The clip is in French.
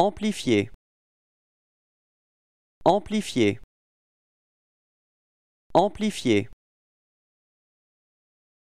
Amplifier. Amplifier. Amplifier.